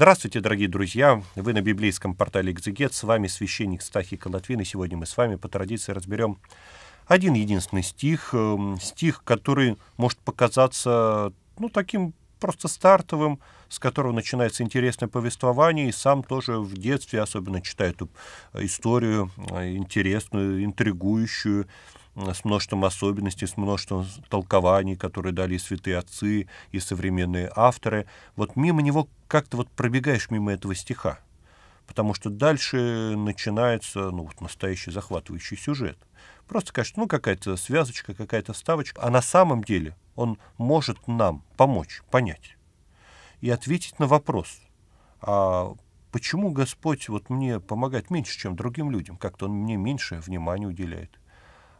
Здравствуйте, дорогие друзья! Вы на библейском портале «Экзегет». С вами священник Стахи Колотвин. И сегодня мы с вами по традиции разберем один единственный стих. Эм, стих, который может показаться ну, таким просто стартовым, с которого начинается интересное повествование, и сам тоже в детстве особенно читаю эту э, историю э, интересную, интригующую, с множеством особенностей, с множеством толкований, которые дали и святые отцы, и современные авторы. Вот мимо него как-то вот пробегаешь мимо этого стиха, потому что дальше начинается ну, вот настоящий захватывающий сюжет. Просто кажется, ну какая-то связочка, какая-то ставочка, а на самом деле он может нам помочь понять и ответить на вопрос, а почему Господь вот мне помогает меньше, чем другим людям? Как-то он мне меньше внимания уделяет.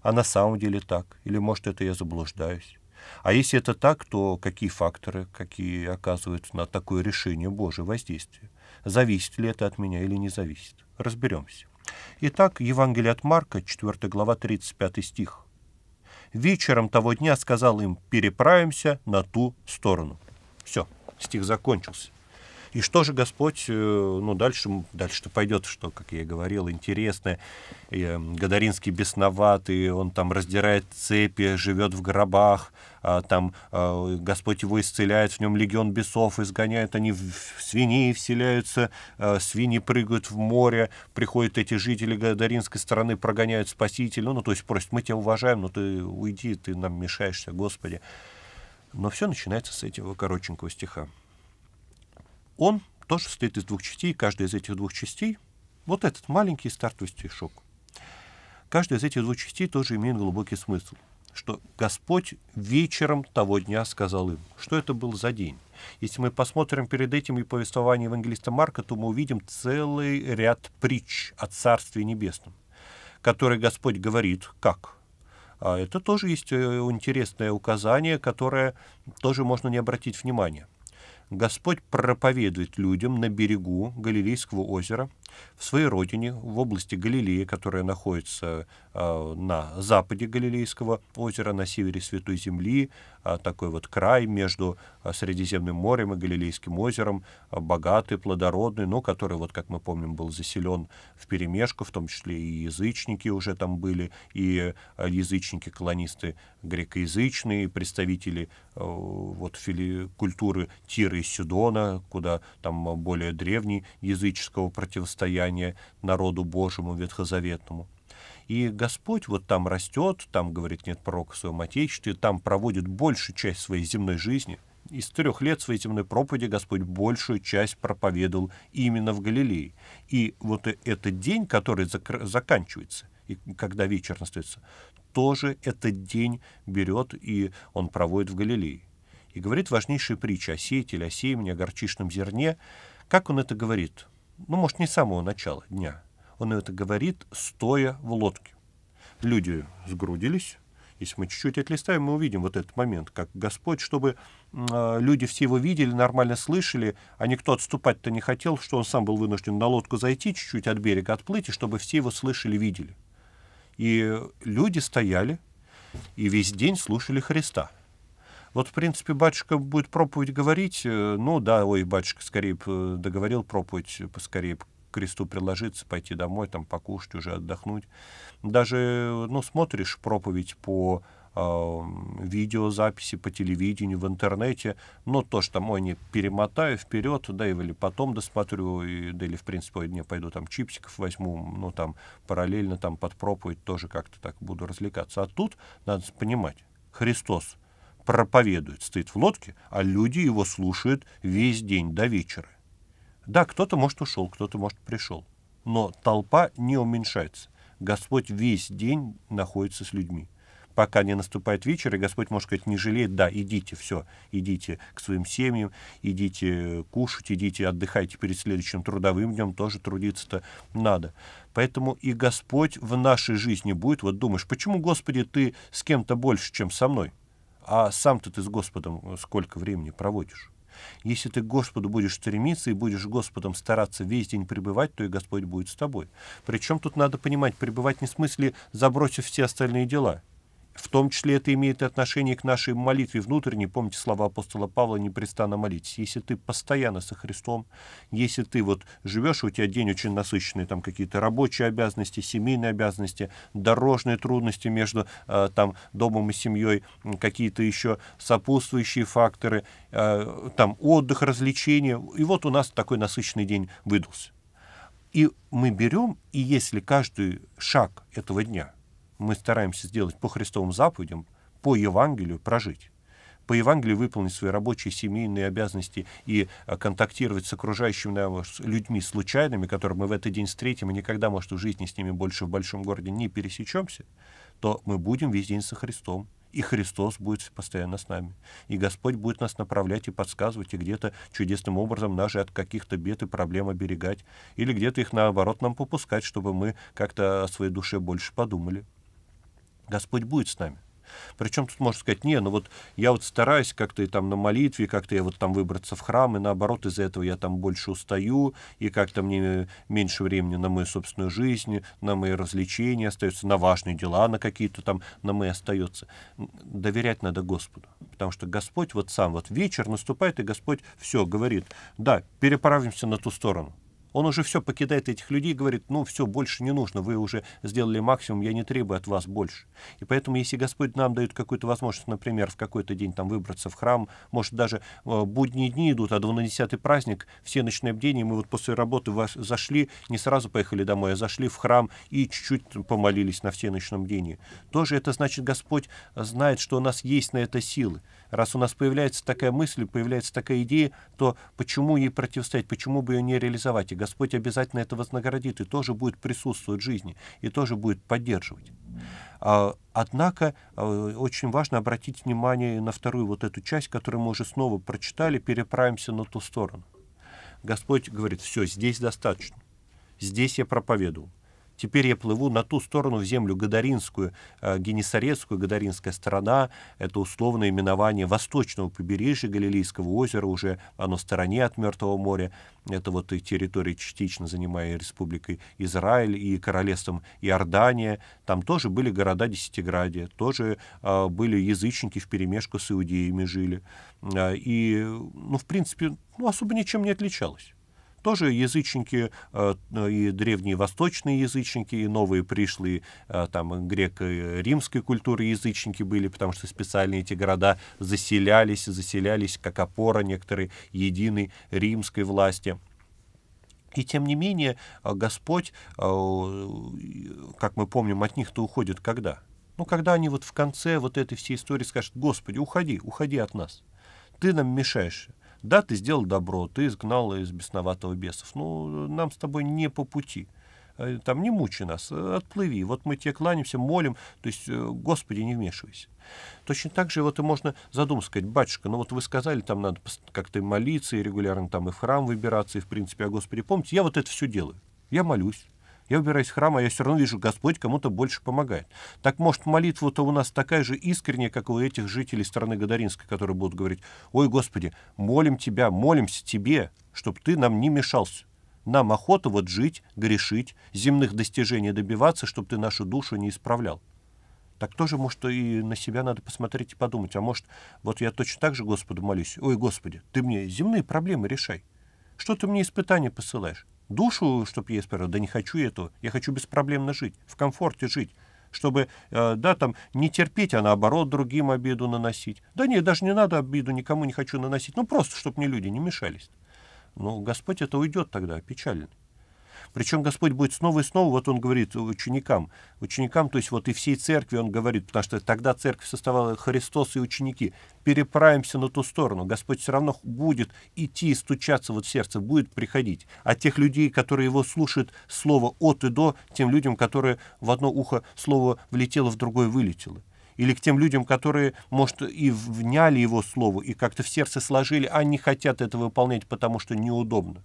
А на самом деле так? Или, может, это я заблуждаюсь? А если это так, то какие факторы, какие оказывают на такое решение Божие воздействие? Зависит ли это от меня или не зависит? Разберемся. Итак, Евангелие от Марка, 4 глава, 35 стих. «Вечером того дня сказал им, переправимся на ту сторону». Все, стих закончился. И что же Господь, э, ну, дальше, дальше-то пойдет, что, как я и говорил, интересное. И, э, Гадаринский бесноватый, он там раздирает цепи, живет в гробах, а, там а, Господь его исцеляет, в нем легион бесов изгоняет, они в свиньи вселяются, а, свиньи прыгают в море, приходят эти жители Гадаринской стороны, прогоняют спасителя, ну, то есть просят, мы тебя уважаем, но ты уйди, ты нам мешаешься, Господи. Но все начинается с этого коротенького стиха. Он тоже состоит из двух частей, каждая из этих двух частей — вот этот маленький стартовый стишок. Каждая из этих двух частей тоже имеет глубокий смысл, что Господь вечером того дня сказал им, что это был за день. Если мы посмотрим перед этим и повествование евангелиста Марка, то мы увидим целый ряд притч о Царстве Небесном, которые Господь говорит, как а – это тоже есть э, интересное указание, которое тоже можно не обратить внимания. Господь проповедует людям на берегу Галилейского озера, в своей родине, в области Галилеи, которая находится э, на западе Галилейского озера, на севере Святой Земли, а, такой вот край между а, Средиземным морем и Галилейским озером, а, богатый, плодородный, но который, вот как мы помним, был заселен в перемешку, в том числе и язычники уже там были, и язычники-колонисты грекоязычные, представители вот фили... культуры Тира и Сидона, куда там более древний языческого противостояния народу Божьему Ветхозаветному. И Господь вот там растет, там, говорит, нет пророка в своем Отечестве, там проводит большую часть своей земной жизни. Из трех лет своей земной проповеди Господь большую часть проповедовал именно в Галилее. И вот э, этот день, который зак- заканчивается, и когда вечер настается, тоже этот день берет и он проводит в Галилее. И говорит важнейшая притча о сеятеле, о семени, о горчичном зерне. Как он это говорит? Ну, может, не с самого начала дня – он это говорит, стоя в лодке. Люди сгрудились. Если мы чуть-чуть отлистаем, мы увидим вот этот момент, как Господь, чтобы а, люди все его видели, нормально слышали, а никто отступать-то не хотел, что он сам был вынужден на лодку зайти, чуть-чуть от берега отплыть, и чтобы все его слышали, видели. И люди стояли и весь день слушали Христа. Вот, в принципе, батюшка будет проповедь говорить. Э, ну, да, ой, батюшка скорее э, договорил проповедь поскорее кресту приложиться, пойти домой, там покушать, уже отдохнуть. Даже, ну, смотришь проповедь по э, видеозаписи по телевидению, в интернете, но ну, то, что там, ой, не перемотаю вперед, да, или потом досмотрю, и, да, или, в принципе, ой, не пойду там чипсиков возьму, ну, там, параллельно там под проповедь тоже как-то так буду развлекаться. А тут надо понимать, Христос проповедует, стоит в лодке, а люди его слушают весь день до вечера. Да, кто-то, может, ушел, кто-то, может, пришел. Но толпа не уменьшается. Господь весь день находится с людьми. Пока не наступает вечер, и Господь, может сказать, не жалеет, да, идите, все, идите к своим семьям, идите кушать, идите отдыхайте перед следующим трудовым днем, тоже трудиться-то надо. Поэтому и Господь в нашей жизни будет, вот думаешь, почему, Господи, ты с кем-то больше, чем со мной? А сам-то ты с Господом сколько времени проводишь? Если ты к Господу будешь стремиться и будешь Господом стараться весь день пребывать, то и Господь будет с тобой. Причем тут надо понимать, пребывать не в смысле забросив все остальные дела. В том числе это имеет отношение к нашей молитве внутренней. Помните слова апостола Павла «непрестанно молитесь». Если ты постоянно со Христом, если ты вот живешь, у тебя день очень насыщенный, там какие-то рабочие обязанности, семейные обязанности, дорожные трудности между э, там домом и семьей, какие-то еще сопутствующие факторы, э, там отдых, развлечения. И вот у нас такой насыщенный день выдался. И мы берем, и если каждый шаг этого дня – мы стараемся сделать по Христовым заповедям, по Евангелию прожить по Евангелию выполнить свои рабочие, семейные обязанности и а, контактировать с окружающими нам людьми случайными, которых мы в этот день встретим и никогда, может, в жизни с ними больше в большом городе не пересечемся, то мы будем весь день со Христом. И Христос будет постоянно с нами. И Господь будет нас направлять и подсказывать, и где-то чудесным образом нас же от каких-то бед и проблем оберегать, или где-то их, наоборот, нам попускать, чтобы мы как-то о своей душе больше подумали. Господь будет с нами. Причем тут можно сказать, не, ну вот я вот стараюсь как-то и там на молитве, как-то я вот там выбраться в храм, и наоборот, из-за этого я там больше устаю, и как-то мне меньше времени на мою собственную жизнь, на мои развлечения остается, на важные дела, на какие-то там, на мои остается. Доверять надо Господу, потому что Господь вот сам, вот вечер наступает, и Господь все говорит, да, переправимся на ту сторону. Он уже все покидает этих людей и говорит, ну все, больше не нужно, вы уже сделали максимум, я не требую от вас больше. И поэтому, если Господь нам дает какую-то возможность, например, в какой-то день там выбраться в храм, может даже э, будние дни идут, а 12 праздник, все ночные бдения, мы вот после работы вас зашли, не сразу поехали домой, а зашли в храм и чуть-чуть помолились на все всеночном бдении. Тоже это значит, Господь знает, что у нас есть на это силы. Раз у нас появляется такая мысль, появляется такая идея, то почему ей противостоять, почему бы ее не реализовать? И Господь обязательно это вознаградит, и тоже будет присутствовать в жизни, и тоже будет поддерживать. А, однако э, очень важно обратить внимание на вторую вот эту часть, которую мы уже снова прочитали, переправимся на ту сторону. Господь говорит, все, здесь достаточно, здесь я проповедую. Теперь я плыву на ту сторону в землю Гадаринскую, э, Генесарецкую, Гадаринская сторона. Это условное именование восточного побережья Галилейского озера, уже оно в стороне от Мертвого моря. Это вот и территория, частично занимая Республикой Израиль и Королевством Иордания. Там тоже были города Десятиградия, тоже э, были язычники в перемешку с иудеями жили. Э, и, ну, в принципе, ну, особо ничем не отличалось. Тоже язычники э, э, и древние восточные язычники, и новые пришлые э, там греко-римской культуры язычники были, потому что специально эти города заселялись, заселялись как опора некоторой единой римской власти. И тем не менее, Господь, как мы помним, от них-то уходит когда? Ну, когда они вот в конце вот этой всей истории скажут, Господи, уходи, уходи от нас. Ты нам мешаешь. Да, ты сделал добро, ты изгнал из бесноватого бесов, Ну, нам с тобой не по пути. Э, там не мучи нас, э, отплыви. Вот мы тебе кланяемся, молим, то есть, э, Господи, не вмешивайся. Точно так же вот и можно задуматься, сказать, батюшка, ну вот вы сказали, там надо как-то молиться, и регулярно там и в храм выбираться, и в принципе о Господе помните. Я вот это все делаю. Я молюсь, я убираюсь из храма, я все равно вижу, Господь кому-то больше помогает. Так, может, молитва-то у нас такая же искренняя, как у этих жителей страны Гадаринской, которые будут говорить, ой, Господи, молим Тебя, молимся Тебе, чтобы Ты нам не мешался. Нам охота вот жить, грешить, земных достижений добиваться, чтобы Ты нашу душу не исправлял. Так тоже, может, и на себя надо посмотреть и подумать. А может, вот я точно так же Господу молюсь. Ой, Господи, ты мне земные проблемы решай. Что ты мне испытания посылаешь? душу, чтобы я исправил, да не хочу этого, я хочу беспроблемно жить, в комфорте жить, чтобы, э, да, там, не терпеть, а наоборот другим обиду наносить. Да нет, даже не надо обиду, никому не хочу наносить, ну просто, чтобы мне люди не мешались. но ну, Господь это уйдет тогда, печально. Причем Господь будет снова и снова, вот он говорит ученикам, ученикам, то есть вот и всей церкви он говорит, потому что тогда церковь составала Христос и ученики, переправимся на ту сторону, Господь все равно будет идти и стучаться вот в сердце, будет приходить. А тех людей, которые его слушают, слово от и до, тем людям, которые в одно ухо слово влетело, в другое вылетело или к тем людям, которые, может, и вняли его слову, и как-то в сердце сложили, а не хотят это выполнять, потому что неудобно.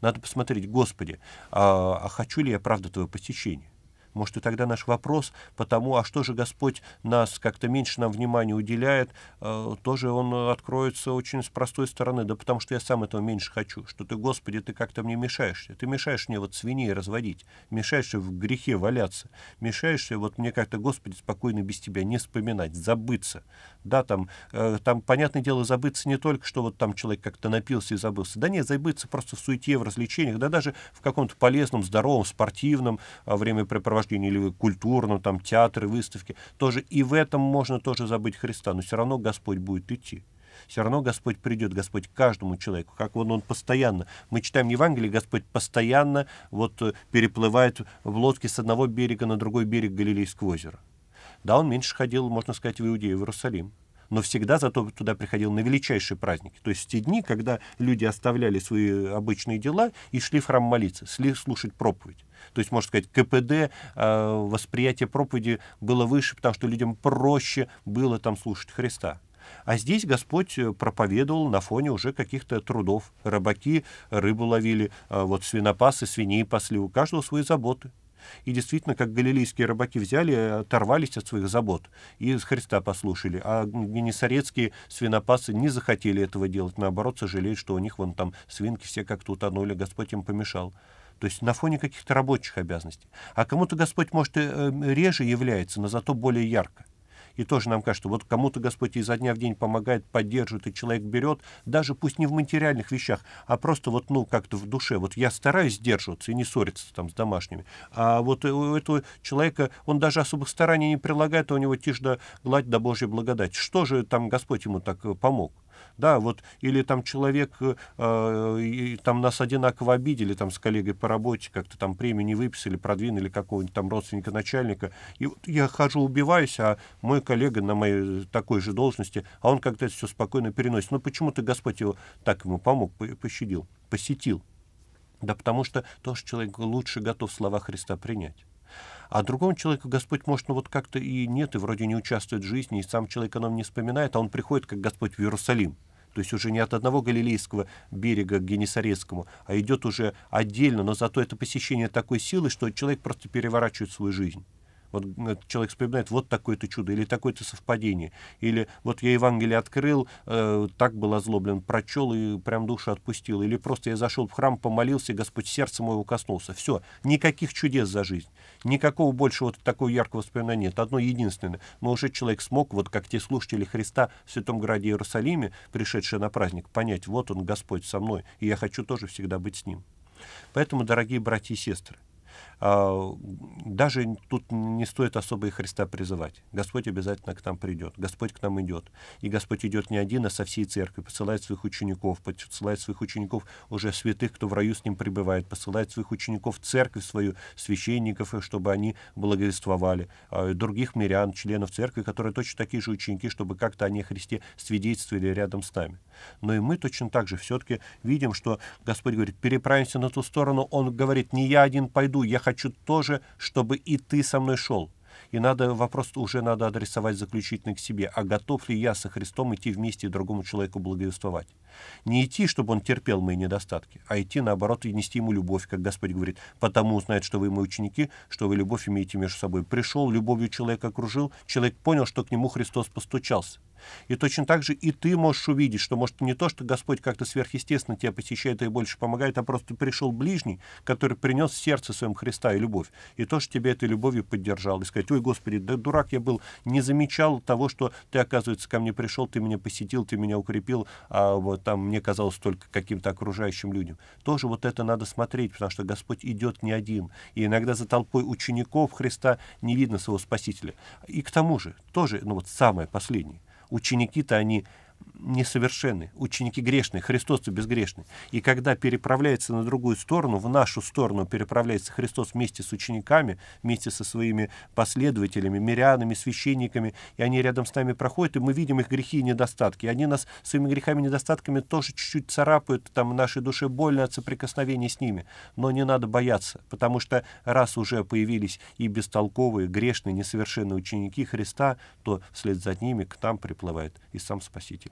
Надо посмотреть, Господи, а, а хочу ли я правда твое посещение? Может, и тогда наш вопрос потому, а что же Господь нас как-то меньше нам внимания уделяет, э, тоже он откроется очень с простой стороны. Да потому что я сам этого меньше хочу. Что ты, Господи, ты как-то мне мешаешь Ты мешаешь мне вот свиней разводить, мешаешься в грехе валяться, мешаешься вот мне как-то, Господи, спокойно без тебя не вспоминать, забыться. Да, там, э, там понятное дело, забыться не только, что вот там человек как-то напился и забылся. Да нет, забыться просто в суете, в развлечениях, да даже в каком-то полезном, здоровом, спортивном а, времяпрепровождении хождения, или культурно, там, театры, выставки, тоже и в этом можно тоже забыть Христа, но все равно Господь будет идти. Все равно Господь придет, Господь каждому человеку, как он, он постоянно. Мы читаем Евангелие, Господь постоянно вот э, переплывает в лодке с одного берега на другой берег Галилейского озера. Да, он меньше ходил, можно сказать, в Иудею, в Иерусалим но всегда зато туда приходил на величайшие праздники. То есть те дни, когда люди оставляли свои обычные дела и шли в храм молиться, шли слушать проповедь. То есть, можно сказать, КПД, э, восприятие проповеди было выше, потому что людям проще было там слушать Христа. А здесь Господь э, проповедовал на фоне уже каких-то трудов. Рыбаки рыбу ловили, э, вот свинопасы свиней пасли, у каждого свои заботы. И действительно, как галилейские рыбаки взяли, оторвались от своих забот и Христа послушали. А генесарецкие свинопасы не захотели этого делать. Наоборот, сожалеют, что у них вон там свинки все как-то утонули, Господь им помешал. То есть на фоне каких-то рабочих обязанностей. А кому-то Господь, может, и э, э, реже является, но зато более ярко. И тоже нам кажется, вот кому-то Господь изо дня в день помогает, поддерживает, и человек берет, даже пусть не в материальных вещах, а просто вот, ну, как-то в душе. Вот я стараюсь сдерживаться и не ссориться там с домашними. А вот у этого человека, он даже особых стараний не прилагает, а у него тишь да гладь да Божья благодать. Что же там Господь ему так э, помог? да, вот, или там человек, э, э, и, там нас одинаково обидели, там с коллегой по работе, как-то там премию не выписали, продвинули какого-нибудь там родственника начальника, и вот я хожу, убиваюсь, а мой коллега на моей э, такой же должности, а он как-то это все спокойно переносит. Но ну, почему-то Господь его так ему помог, пощадил, посетил. Да потому что тоже человек лучше готов слова Христа принять. А другому человеку Господь может, ну вот как-то и нет, и вроде не участвует в жизни, и сам человек о нем не вспоминает, а он приходит, как Господь, в Иерусалим. То есть уже не от одного галилейского берега к Генесарецкому, а идет уже отдельно, но зато это посещение такой силы, что человек просто переворачивает свою жизнь вот человек вспоминает, вот такое-то чудо, или такое-то совпадение, или вот я Евангелие открыл, э, так был озлоблен, прочел и прям душу отпустил, или просто я зашел в храм, помолился, и Господь сердце моего коснулся. Все, никаких чудес за жизнь, никакого больше вот такого яркого воспоминания нет, одно единственное. Но уже человек смог, вот как те слушатели Христа в Святом Граде Иерусалиме, пришедшие на праздник, понять, вот он, Господь со мной, и я хочу тоже всегда быть с ним. Поэтому, дорогие братья и сестры, а, даже тут не стоит особо и Христа призывать. Господь обязательно к нам придет. Господь к нам идет. И Господь идет не один, а со всей церкви. Посылает своих учеников, посылает своих учеников уже святых, кто в раю с ним пребывает. Посылает своих учеников в церковь свою, священников, э, чтобы они благовествовали. А, других мирян, членов церкви, которые точно такие же ученики, чтобы как-то они о Христе свидетельствовали рядом с нами. Но и мы точно так же все-таки видим, что Господь говорит, переправимся на ту сторону. Он говорит, не я один пойду, я хочу хочу тоже, чтобы и ты со мной шел. И надо, вопрос уже надо адресовать заключительный к себе. А готов ли я со Христом идти вместе и другому человеку благовествовать? Не идти, чтобы он терпел мои недостатки, а идти, наоборот, и нести ему любовь, как Господь говорит, «Потому узнает, что вы мои ученики, что вы любовь имеете между собой». Пришел, любовью человек окружил, человек понял, что к нему Христос постучался. И точно так же и ты можешь увидеть, что, может, не то, что Господь как-то сверхъестественно тебя посещает и больше помогает, а просто пришел ближний, который принес сердце своем Христа и любовь. И то, что тебе этой любовью поддержал. И сказать, ой, Господи, да дурак я был, не замечал того, что ты, оказывается, ко мне пришел, ты меня посетил, ты меня укрепил, а вот там мне казалось только каким-то окружающим людям. Тоже вот это надо смотреть, потому что Господь идет не один. И иногда за толпой учеников Христа не видно своего Спасителя. И к тому же, тоже, ну вот самое последнее, ученики-то они несовершенны, ученики грешные, Христос безгрешный. И когда переправляется на другую сторону, в нашу сторону переправляется Христос вместе с учениками, вместе со своими последователями, мирянами, священниками, и они рядом с нами проходят, и мы видим их грехи и недостатки. они нас своими грехами и недостатками тоже чуть-чуть царапают, там нашей душе больно от соприкосновения с ними. Но не надо бояться, потому что раз уже появились и бестолковые, грешные, несовершенные ученики Христа, то вслед за ними к нам приплывает и сам Спаситель.